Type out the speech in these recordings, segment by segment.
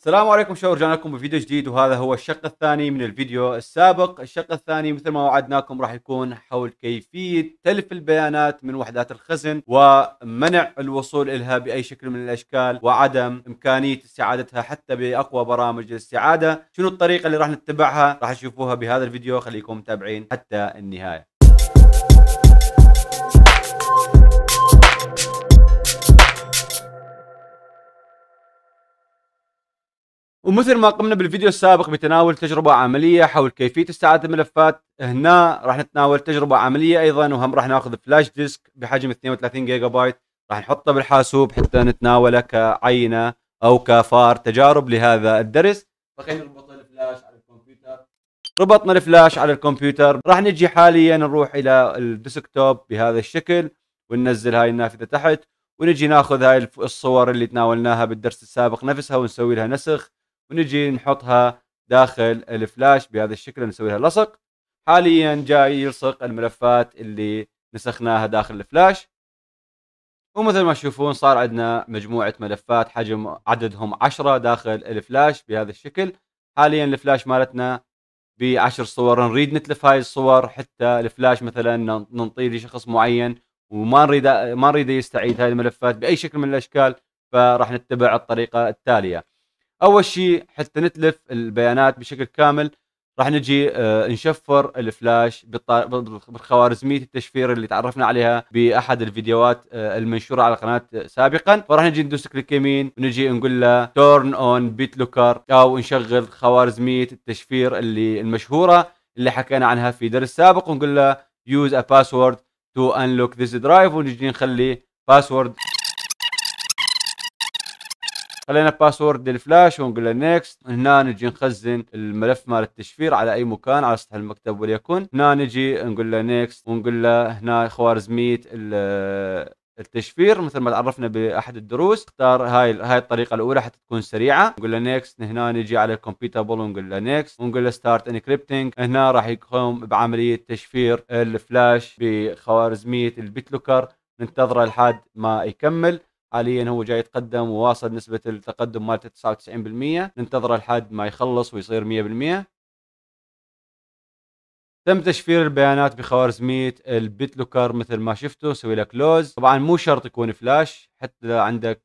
السلام عليكم شباب رجعنا لكم بفيديو جديد وهذا هو الشق الثاني من الفيديو السابق الشق الثاني مثل ما وعدناكم راح يكون حول كيفية تلف البيانات من وحدات الخزن ومنع الوصول إلها بأي شكل من الأشكال وعدم إمكانية استعادتها حتى بأقوى برامج الاستعادة شنو الطريقة اللي راح نتبعها راح تشوفوها بهذا الفيديو خليكم متابعين حتى النهاية ومثل ما قمنا بالفيديو السابق بتناول تجربة عملية حول كيفية استعادة الملفات هنا راح نتناول تجربة عملية أيضا وهم راح ناخذ فلاش ديسك بحجم 32 جيجا بايت راح نحطه بالحاسوب حتى نتناوله كعينة أو كفار تجارب لهذا الدرس فخلينا نربط الفلاش على الكمبيوتر ربطنا الفلاش على الكمبيوتر راح نجي حاليا نروح إلى الديسكتوب بهذا الشكل وننزل هاي النافذة تحت ونجي ناخذ هاي الصور اللي تناولناها بالدرس السابق نفسها ونسوي لها نسخ ونجي نحطها داخل الفلاش بهذا الشكل نسوي لها لصق حاليا جاي يلصق الملفات اللي نسخناها داخل الفلاش ومثل ما تشوفون صار عندنا مجموعة ملفات حجم عددهم 10 داخل الفلاش بهذا الشكل حاليا الفلاش مالتنا بعشر صور نريد نتلف هاي الصور حتى الفلاش مثلا ننطيه لشخص معين وما نريد ما نريد يستعيد هاي الملفات باي شكل من الاشكال فراح نتبع الطريقه التاليه اول شيء حتى نتلف البيانات بشكل كامل راح نجي آه، نشفر الفلاش بالخوارزميه التشفير اللي تعرفنا عليها باحد الفيديوهات آه، المنشوره على القناه سابقا وراح نجي ندوس كليك يمين ونجي نقول له تورن اون بيت لوكر او نشغل خوارزميه التشفير اللي المشهوره اللي حكينا عنها في درس سابق ونقول له يوز ا باسورد تو انلوك ذيس درايف ونجي نخلي باسورد خلينا باسورد الفلاش ونقول له نيكست هنا نجي نخزن الملف مال التشفير على اي مكان على سطح المكتب وليكن هنا نجي نقول له نيكست ونقول له هنا خوارزميه التشفير مثل ما تعرفنا باحد الدروس اختار هاي هاي الطريقه الاولى حتى تكون سريعه نقول له نيكست هنا نجي على الكمبيوتر ونقول له نيكست ونقول له ستارت انكريبتنج هنا راح يقوم بعمليه تشفير الفلاش بخوارزميه البيت لوكر ننتظره لحد ما يكمل حاليا هو جاي يتقدم وواصل نسبه التقدم مالته 99% ننتظره لحد ما يخلص ويصير 100% تم تشفير البيانات بخوارزميه البيت لوكر مثل ما شفتوا سوي لك لوز طبعا مو شرط يكون فلاش حتى عندك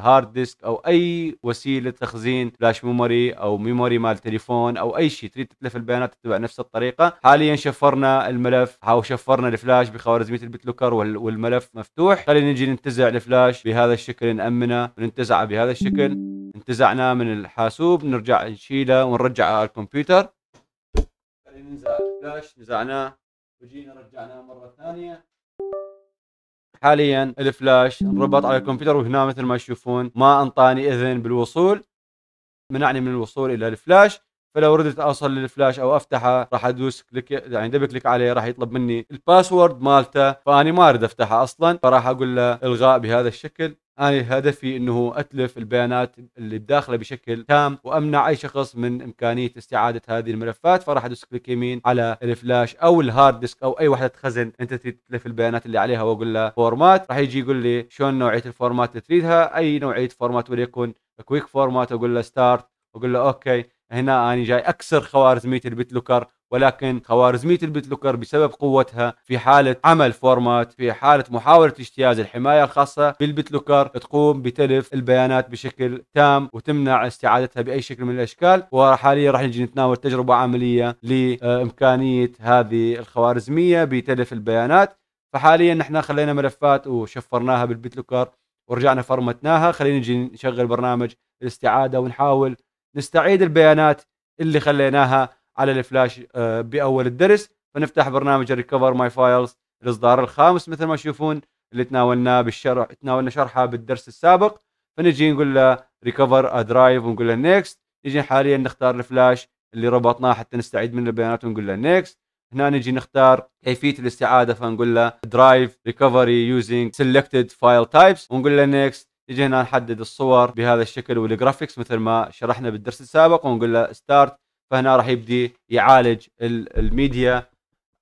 هارد آه، ديسك او اي وسيله تخزين فلاش ميموري او ميموري مال تليفون او اي شيء تريد تتلف البيانات تتبع نفس الطريقه حاليا شفرنا الملف او شفرنا الفلاش بخوارزميه البيت لوكر والملف مفتوح خلينا نجي ننتزع الفلاش بهذا الشكل نامنه وننتزعه بهذا الشكل انتزعناه من الحاسوب نرجع نشيله ونرجعه على الكمبيوتر خلينا ننزل 11 نزعناه وجينا رجعناه مره ثانيه حاليا الفلاش ربط على الكمبيوتر وهنا مثل ما تشوفون ما انطاني اذن بالوصول منعني من الوصول الى الفلاش فلو ردت اوصل للفلاش او افتحه راح ادوس كليك يعني دبل كليك عليه راح يطلب مني الباسورد مالته فاني ما اريد افتحه اصلا فراح اقول له الغاء بهذا الشكل أنا هدفي أنه أتلف البيانات اللي بداخله بشكل تام وأمنع أي شخص من إمكانية استعادة هذه الملفات فراح أدوس كليك يمين على الفلاش أو الهارد ديسك أو أي وحدة خزن أنت تتلف البيانات اللي عليها وأقول له فورمات راح يجي يقول لي شلون نوعية الفورمات اللي تريدها أي نوعية فورمات وليكن كويك فورمات أقول له ستارت أقول له أوكي هنا أنا جاي أكسر خوارزمية البيت لوكر ولكن خوارزمية البيت لوكر بسبب قوتها في حالة عمل فورمات في حالة محاولة اجتياز الحماية الخاصة بالبيت لوكر تقوم بتلف البيانات بشكل تام وتمنع استعادتها بأي شكل من الأشكال وحاليا راح نجي نتناول تجربة عملية لإمكانية هذه الخوارزمية بتلف البيانات فحاليا نحن خلينا ملفات وشفرناها بالبيت لوكر ورجعنا فرمتناها خلينا نجي نشغل برنامج الاستعادة ونحاول نستعيد البيانات اللي خليناها على الفلاش آه، باول الدرس فنفتح برنامج ريكفر ماي فايلز الاصدار الخامس مثل ما تشوفون اللي تناولناه بالشرح تناولنا شرحها بالدرس السابق فنجي نقول له ريكفر درايف ونقول له نيكست نجي حاليا نختار الفلاش اللي ربطناه حتى نستعيد من البيانات ونقول له نيكست هنا نجي نختار كيفيه الاستعاده فنقول له درايف ريكفري يوزنج سيلكتد فايل تايبس ونقول له نيكست نجي هنا نحدد الصور بهذا الشكل والجرافيكس مثل ما شرحنا بالدرس السابق ونقول له ستارت فهنا راح يبدي يعالج الميديا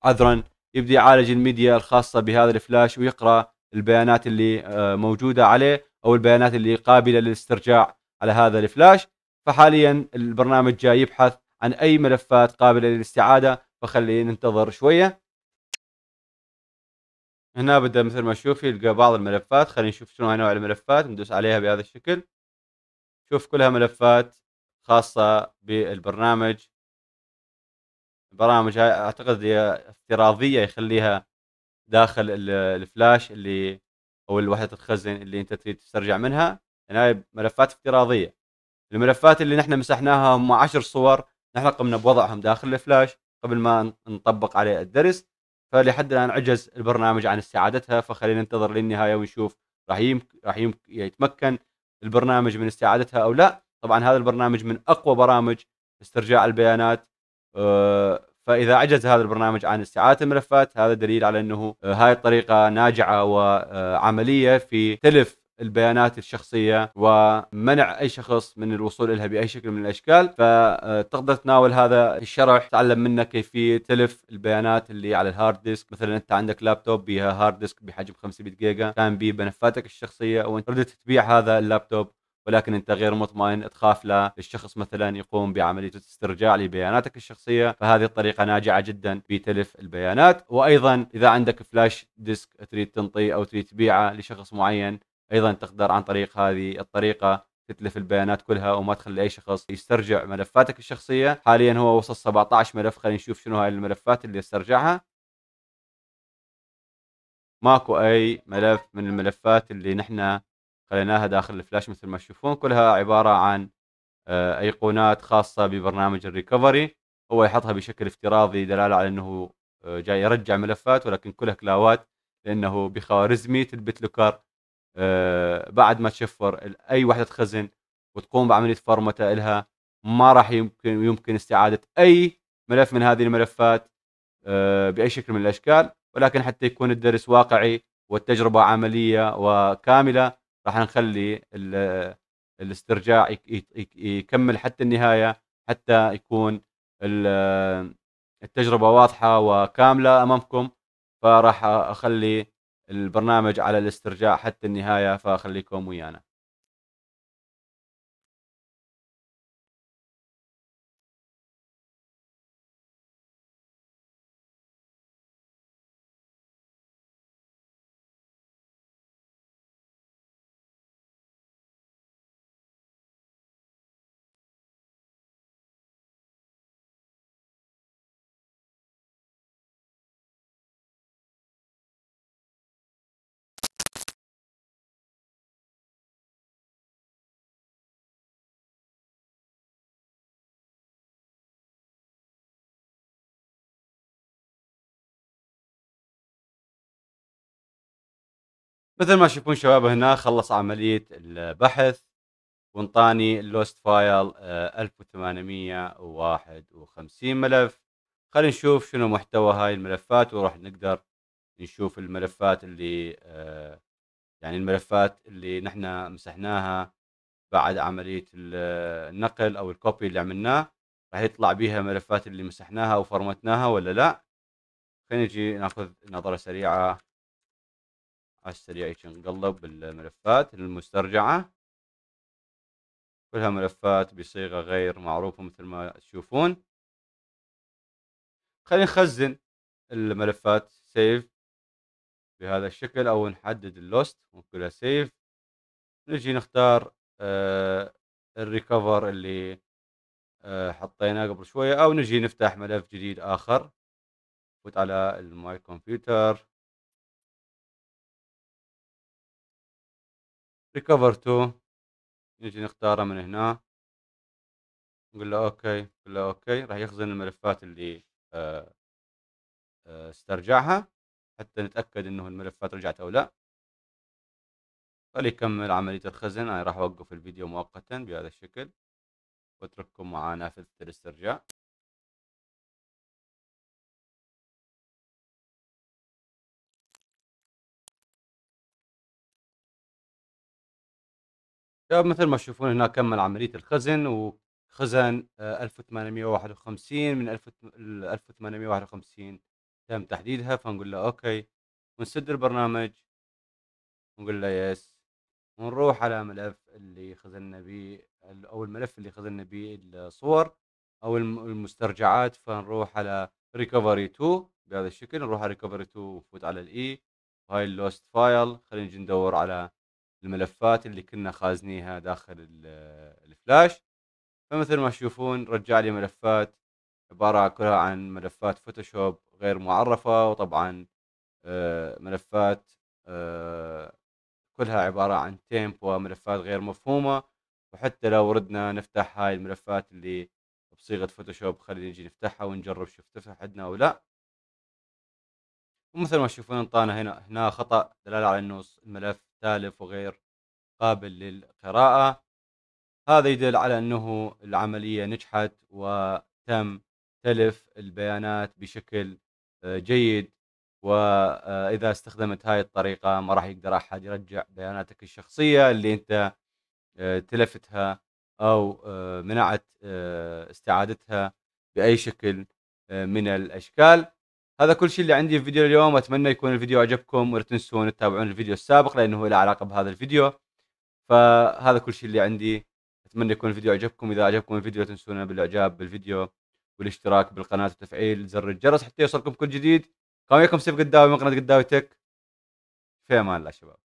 عذرا يبدي يعالج الميديا الخاصه بهذا الفلاش ويقرا البيانات اللي آه، موجوده عليه او البيانات اللي قابله للاسترجاع على هذا الفلاش فحاليا البرنامج جاي يبحث عن اي ملفات قابله للاستعاده فخلي ننتظر شويه هنا بدا مثل ما تشوف يلقى بعض الملفات خلينا نشوف شنو نوع الملفات ندوس عليها بهذا الشكل شوف كلها ملفات خاصة بالبرنامج البرامج هاي اعتقد هي افتراضية يخليها داخل الفلاش اللي او الوحدة الخزن اللي انت تريد تسترجع منها هنا يعني ملفات افتراضية الملفات اللي نحن مسحناها هم عشر صور نحن قمنا بوضعهم داخل الفلاش قبل ما نطبق عليه الدرس فلحد الان عجز البرنامج عن استعادتها فخلينا ننتظر للنهايه ونشوف راح يمك... راح يمك... يتمكن البرنامج من استعادتها او لا طبعا هذا البرنامج من اقوى برامج استرجاع البيانات آه، فاذا عجز هذا البرنامج عن استعاده الملفات هذا دليل على انه آه، هاي الطريقه ناجعه وعمليه في تلف البيانات الشخصيه ومنع اي شخص من الوصول إليها باي شكل من الاشكال فتقدر تناول هذا الشرح تعلم منه كيفيه تلف البيانات اللي على الهارد ديسك مثلا انت عندك لابتوب بها هارد ديسك بحجم 500 جيجا كان بيه بنفاتك الشخصيه وأنت ردت تبيع هذا اللابتوب ولكن انت غير مطمئن تخاف للشخص مثلا يقوم بعمليه استرجاع لبياناتك الشخصيه فهذه الطريقه ناجعه جدا في تلف البيانات وايضا اذا عندك فلاش ديسك تريد تنطيه او تريد تبيعه لشخص معين ايضا تقدر عن طريق هذه الطريقه تتلف البيانات كلها وما تخلي اي شخص يسترجع ملفاتك الشخصيه حاليا هو وصل 17 ملف خلينا نشوف شنو هاي الملفات اللي استرجعها ماكو اي ملف من الملفات اللي نحن خليناها داخل الفلاش مثل ما تشوفون كلها عباره عن آه، ايقونات خاصه ببرنامج الريكفري هو يحطها بشكل افتراضي دلاله على انه آه، جاي يرجع ملفات ولكن كلها كلاوات لانه بخوارزمي تثبت لوكر آه، بعد ما تشفر اي وحده خزن وتقوم بعمليه فرمته لها ما راح يمكن يمكن استعاده اي ملف من هذه الملفات آه، باي شكل من الاشكال ولكن حتى يكون الدرس واقعي والتجربه عمليه وكامله راح نخلي الاسترجاع يكمل حتى النهايه حتى يكون التجربه واضحه وكامله امامكم فراح اخلي البرنامج على الاسترجاع حتى النهايه فخليكم ويانا مثل ما تشوفون شباب هنا خلص عمليه البحث وانطاني اللوست فايل 1851 آه، ملف خلينا نشوف شنو محتوى هاي الملفات وراح نقدر نشوف الملفات اللي آه، يعني الملفات اللي نحن مسحناها بعد عمليه آه، النقل او الكوبي اللي عملناه راح يطلع بيها ملفات اللي مسحناها وفرمتناها ولا لا خلينا نجي ناخذ نظره سريعه السريع نقلب الملفات المسترجعة كلها ملفات بصيغة غير معروفة مثل ما تشوفون خلينا نخزن الملفات سيف بهذا الشكل او نحدد اللوست ونقولها سيف نجي نختار آه، الريكفر اللي آه، حطيناه قبل شوية او نجي نفتح ملف جديد اخر فوت على الماي كمبيوتر ريكفر تو نجي نختاره من هنا نقول له اوكي نقول له اوكي راح يخزن الملفات اللي آه، آه، استرجعها حتى نتاكد انه الملفات رجعت او لا خلي يكمل عملية الخزن أنا راح أوقف الفيديو مؤقتا بهذا الشكل واترككم معانا في الاسترجاع آه، مثل ما تشوفون هنا كمل عملية الخزن وخزن 1851 آه، من 1851 تم تحديدها فنقول له اوكي ونسد البرنامج ونقول له يس ونروح على ملف اللي خزننا به او الملف اللي خزننا به الصور او المسترجعات فنروح على ريكفري 2 بهذا الشكل نروح على ريكفري 2 ونفوت على الاي وهاي اللوست فايل خلينا نجي ندور على الملفات اللي كنا خازنيها داخل الفلاش فمثل ما تشوفون رجع لي ملفات عبارة كلها عن ملفات فوتوشوب غير معرفة وطبعا آه، ملفات آه، كلها عبارة عن تيمب وملفات غير مفهومة وحتى لو ردنا نفتح هاي الملفات اللي بصيغة فوتوشوب خلينا نجي نفتحها ونجرب شوف تفتح عندنا أو لا ومثل ما تشوفون انطانا هنا هنا خطأ دلالة على انه الملف تالف وغير قابل للقراءة هذا يدل على أنه العملية نجحت وتم تلف البيانات بشكل آه، جيد واذا آه، استخدمت هاي الطريقه ما راح يقدر احد يرجع بياناتك الشخصيه اللي انت آه، تلفتها او منعت استعادتها باي شكل من الاشكال هذا كل شيء اللي عندي في فيديو اليوم اتمنى يكون الفيديو عجبكم ولا تنسون تتابعون الفيديو السابق لانه له علاقه بهذا الفيديو فهذا كل شيء اللي عندي اتمنى يكون الفيديو عجبكم اذا عجبكم الفيديو لا تنسونا بالاعجاب بالفيديو والاشتراك بالقناه وتفعيل زر الجرس حتى يوصلكم كل جديد كان معكم سيف قداوي من قناه قداوي تك في امان الله شباب